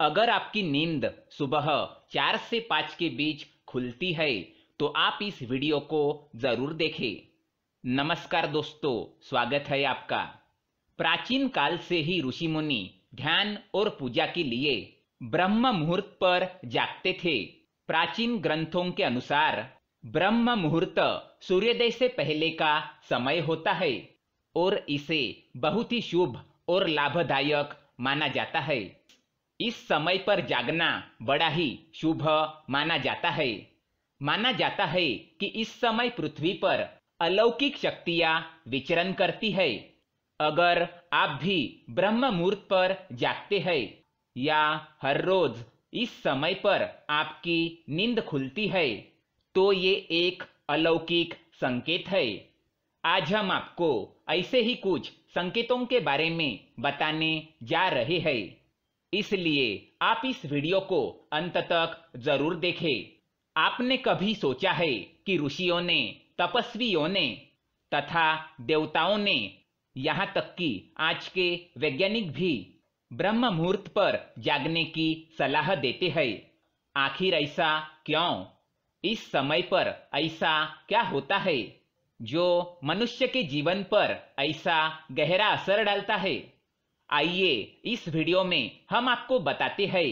अगर आपकी नींद सुबह चार से पांच के बीच खुलती है तो आप इस वीडियो को जरूर देखें नमस्कार दोस्तों स्वागत है आपका प्राचीन काल से ही ऋषि मुनि ध्यान और पूजा के लिए ब्रह्म मुहूर्त पर जागते थे प्राचीन ग्रंथों के अनुसार ब्रह्म मुहूर्त सूर्योदय से पहले का समय होता है और इसे बहुत ही शुभ और लाभदायक माना जाता है इस समय पर जागना बड़ा ही शुभ माना जाता है माना जाता है कि इस समय पृथ्वी पर अलौकिक शक्तियां विचरण करती है अगर आप भी ब्रह्म मुहूर्त पर जागते हैं या हर रोज इस समय पर आपकी नींद खुलती है तो ये एक अलौकिक संकेत है आज हम आपको ऐसे ही कुछ संकेतों के बारे में बताने जा रहे हैं इसलिए आप इस वीडियो को अंत तक जरूर देखें आपने कभी सोचा है कि ऋषियों ने तपस्वियों ने तथा देवताओं ने यहाँ तक कि आज के वैज्ञानिक भी ब्रह्म मुहूर्त पर जागने की सलाह देते हैं आखिर ऐसा क्यों इस समय पर ऐसा क्या होता है जो मनुष्य के जीवन पर ऐसा गहरा असर डालता है आइए इस वीडियो में हम आपको बताते हैं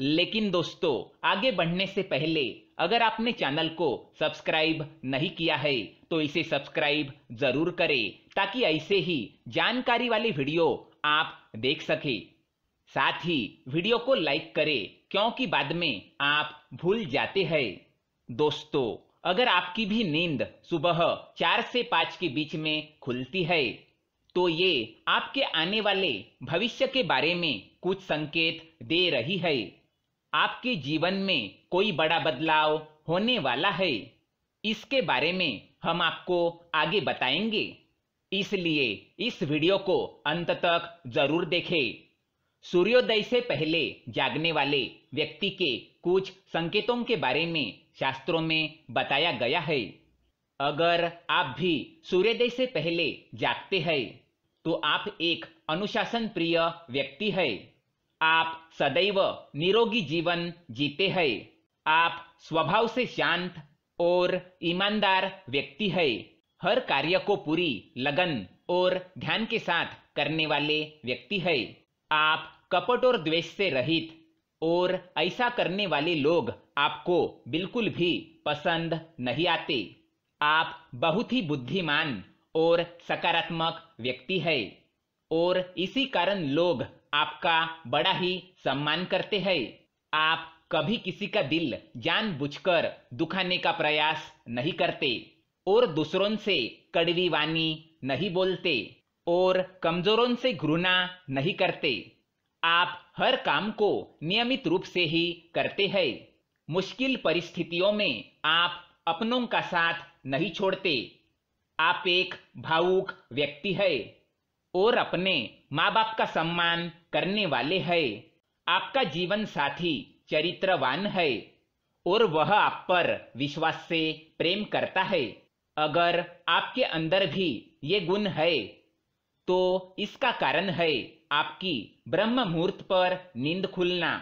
लेकिन दोस्तों आगे बढ़ने से पहले अगर आपने चैनल को सब्सक्राइब नहीं किया है तो इसे सब्सक्राइब जरूर करें ताकि ऐसे ही जानकारी वाली वीडियो आप देख सके साथ ही वीडियो को लाइक करें क्योंकि बाद में आप भूल जाते हैं दोस्तों अगर आपकी भी नींद सुबह चार से पाँच के बीच में खुलती है तो ये आपके आने वाले भविष्य के बारे में कुछ संकेत दे रही है आपके जीवन में कोई बड़ा बदलाव होने वाला है इसके बारे में हम आपको आगे बताएंगे इसलिए इस वीडियो को अंत तक जरूर देखें सूर्योदय से पहले जागने वाले व्यक्ति के कुछ संकेतों के बारे में शास्त्रों में बताया गया है अगर आप भी सूर्योदय से पहले जागते हैं तो आप एक अनुशासन प्रिय व्यक्ति है आप सदैव निरोगी जीवन जीते है आप स्वभाव से शांत और ईमानदार व्यक्ति है हर कार्य को पूरी लगन और ध्यान के साथ करने वाले व्यक्ति है आप कपट और द्वेष से रहित और ऐसा करने वाले लोग आपको बिल्कुल भी पसंद नहीं आते आप बहुत ही बुद्धिमान और सकारात्मक व्यक्ति है और इसी कारण लोग आपका बड़ा ही सम्मान करते हैं आप कभी किसी का दिल जानबूझकर दुखाने का प्रयास नहीं करते और दूसरों से कड़वी वाणी नहीं बोलते और कमजोरों से घृणा नहीं करते आप हर काम को नियमित रूप से ही करते हैं मुश्किल परिस्थितियों में आप अपनों का साथ नहीं छोड़ते आप एक भावुक व्यक्ति है और अपने माँ बाप का सम्मान करने वाले है आपका जीवन साथी चरित्रवान है और वह आप पर विश्वास से प्रेम करता है अगर आपके अंदर भी ये गुण है तो इसका कारण है आपकी ब्रह्म मुहूर्त पर नींद खुलना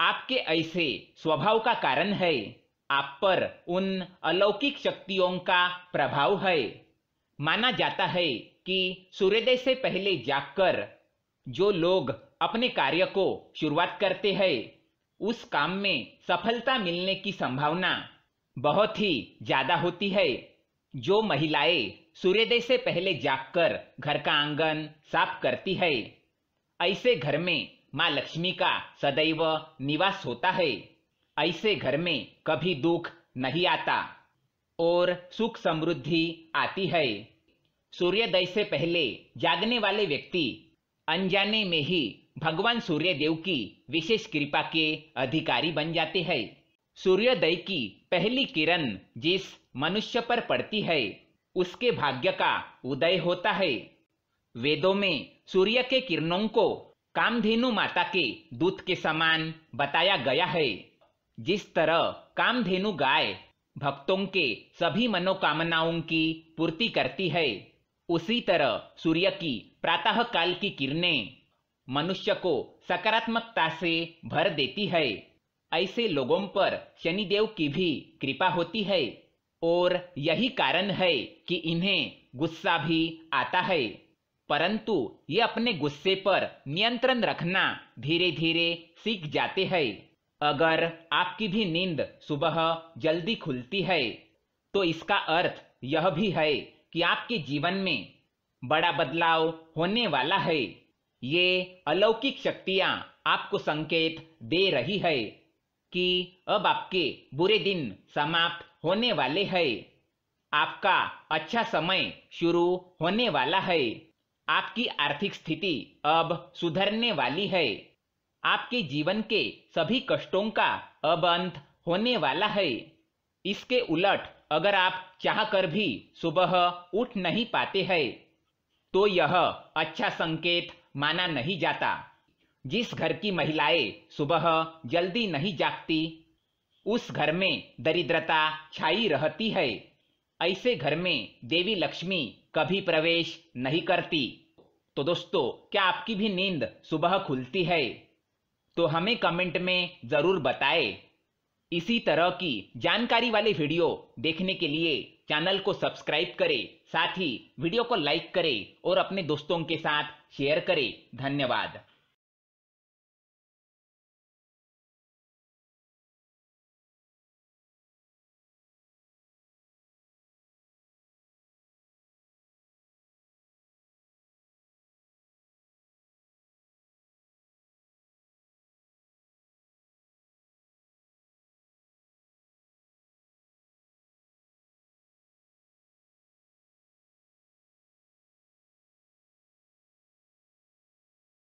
आपके ऐसे स्वभाव का कारण है आप पर उन अलौकिक शक्तियों का प्रभाव है माना जाता है कि सूर्योदय से पहले जाकर जो लोग अपने कार्य को शुरुआत करते हैं उस काम में सफलता मिलने की संभावना बहुत ही ज्यादा होती है जो महिलाएं सूर्योदय से पहले जागकर घर का आंगन साफ करती है ऐसे घर में माँ लक्ष्मी का सदैव निवास होता है ऐसे घर में कभी दुख नहीं आता और सुख समृद्धि आती है सूर्योदय से पहले जागने वाले व्यक्ति अनजाने में ही भगवान सूर्य देव की विशेष कृपा के अधिकारी बन जाते हैं सूर्योदय की पहली किरण जिस मनुष्य पर पड़ती है उसके भाग्य का उदय होता है वेदों में सूर्य के किरणों को कामधेनु माता के दूत के समान बताया गया है जिस तरह कामधेनु गाय भक्तों के सभी मनोकामनाओं की पूर्ति करती है उसी तरह सूर्य की प्रातः काल की किरणें मनुष्य को सकारात्मकता से भर देती है ऐसे लोगों पर शनिदेव की भी कृपा होती है और यही कारण है कि इन्हें गुस्सा भी आता है परंतु ये अपने गुस्से पर नियंत्रण रखना धीरे धीरे सीख जाते हैं अगर आपकी भी नींद सुबह जल्दी खुलती है तो इसका अर्थ यह भी है कि आपके जीवन में बड़ा बदलाव होने वाला है ये अलौकिक शक्तियां आपको संकेत दे रही है कि अब आपके बुरे दिन समाप्त होने वाले है आपका अच्छा समय शुरू होने वाला है आपकी आर्थिक स्थिति अब सुधरने वाली है आपके जीवन के सभी कष्टों का अब अंत होने वाला है इसके उलट अगर आप चाह कर भी सुबह उठ नहीं पाते हैं तो यह अच्छा संकेत माना नहीं जाता जिस घर की महिलाएं सुबह जल्दी नहीं जागती उस घर में दरिद्रता छाई रहती है ऐसे घर में देवी लक्ष्मी कभी प्रवेश नहीं करती तो दोस्तों क्या आपकी भी नींद सुबह खुलती है तो हमें कमेंट में ज़रूर बताएं। इसी तरह की जानकारी वाले वीडियो देखने के लिए चैनल को सब्सक्राइब करें साथ ही वीडियो को लाइक करें और अपने दोस्तों के साथ शेयर करें धन्यवाद